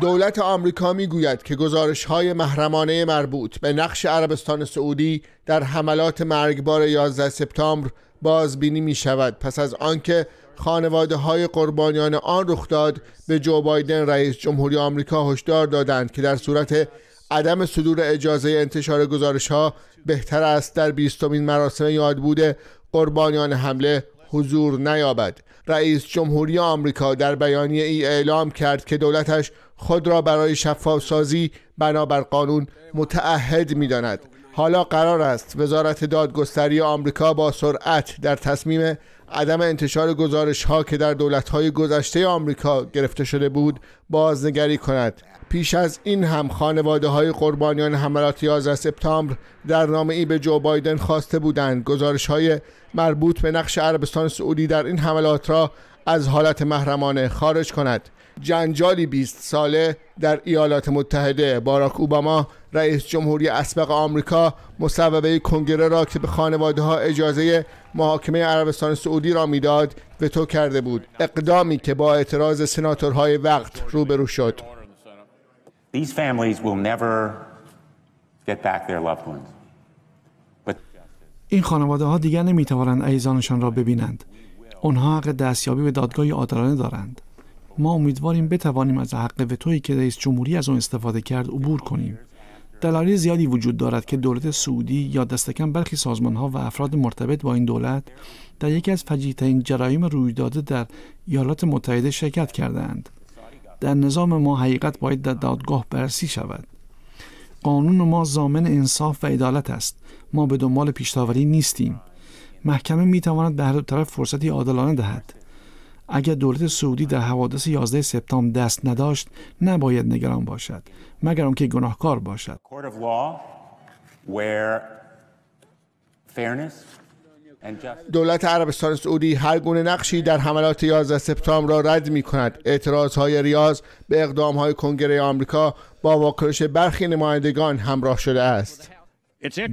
دولت آمریکا میگوید که گزارش های محرمانه مربوط به نقش عربستان سعودی در حملات مرگبار 11 سپتامبر بازبینی می شود پس از آنکه خانواده های قربانیان آن رخ داد به جو بایدن رئیس جمهوری آمریکا هشدار دادند که در صورت عدم صدور اجازه انتشار گزارش ها بهتر است در بیستمین مراسم یادبود قربانیان حمله حضور نیابد رئیس جمهوری آمریکا در بیانیه ای اعلام کرد که دولتش خود را برای شفاف سازی بنابر قانون متعهد می داند. حالا قرار است وزارت دادگستری آمریکا با سرعت در تصمیم عدم انتشار گزارش ها که در دولت های گذشته آمریکا گرفته شده بود بازنگری کند پیش از این هم خانواده های قربانیان حملات 11 سپتامبر در نامه ای به جو بایدن خواسته بودند گزارش های مربوط به نقش عربستان سعودی در این حملات را از حالت محرمانه خارج کند جنجالی 20 ساله در ایالات متحده باراک اوباما رئیس جمهوری اسبق آمریکا مصوبه کنگره را که به خانواده ها اجازه محاکمه عربستان سعودی را میداد وتو کرده بود اقدامی که با اعتراض سناتورهای وقت روبرو شد این خانواده ها دیگر نمی توانند عیزانشان را ببینند آنها حق دستیابی به دادگاهی عادلانه دارند ما امیدواریم بتوانیم از حق وتویی که رئیس جمهوری از آن استفاده کرد عبور کنیم دلایل زیادی وجود دارد که دولت سعودی یا دستکم برخی سازمانها و افراد مرتبط با این دولت در یکی از فجیعترین جرایم روی داده در ایالات متحده شرکت کردهاند در نظام ما حقیقت باید در دادگاه بررسی شود قانون ما زامن انصاف و عدالت است ما به دنبال پیشتاوری نیستیم محکمه می تواند به هر طرف فرصتی عادلانه دهد اگر دولت سعودی در حوادث 11 سپتامبر دست نداشت نباید نگران باشد مگر آنکه گناهکار باشد دولت عربستان سعودی هر گونه نقشی در حملات 11 سپتامبر را رد می کند اعتراض های ریاض به اقدام های کنگره آمریکا با واکنش برخی نمایندگان همراه شده است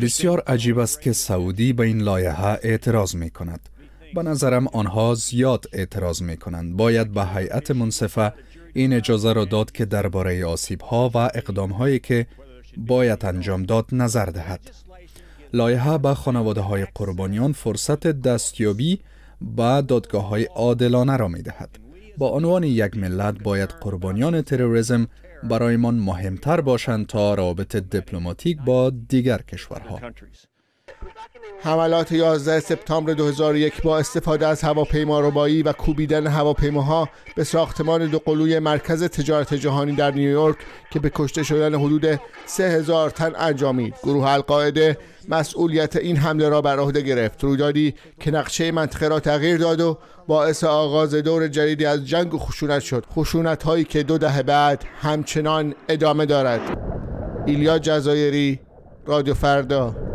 بسیار عجیب است که سعودی به این لایحه اعتراض می کند. به نظرم آنها زیاد اعتراض می کنند. باید به هیئت منصفه این اجازه را داد که درباره آسیب ها و اقدام هایی که باید انجام داد نظر دهد. لایحه به خانواده های قربانیان فرصت دستیابی به دادگاه های عادلانه را می دهد. با عنوان یک ملت باید قربانیان تروریسم برایمان مهمتر باشند تا روابط دیپلماتیک با دیگر کشورها حملات 11 سپتامبر 2001 با استفاده از هواپیما ربایی و کوبیدن هواپیماها به ساختمان دوقلوی مرکز تجارت جهانی در نیویورک که به کشته شدن حدود 3000 تن انجامید گروه القاعده مسئولیت این حمله را بر عهده گرفت رویدادی که نقشه منطقه را تغییر داد و باعث آغاز دور جدیدی از جنگ و خشونت شد خشونت هایی که دو دهه بعد همچنان ادامه دارد ایلیا جزایری رادیو فردا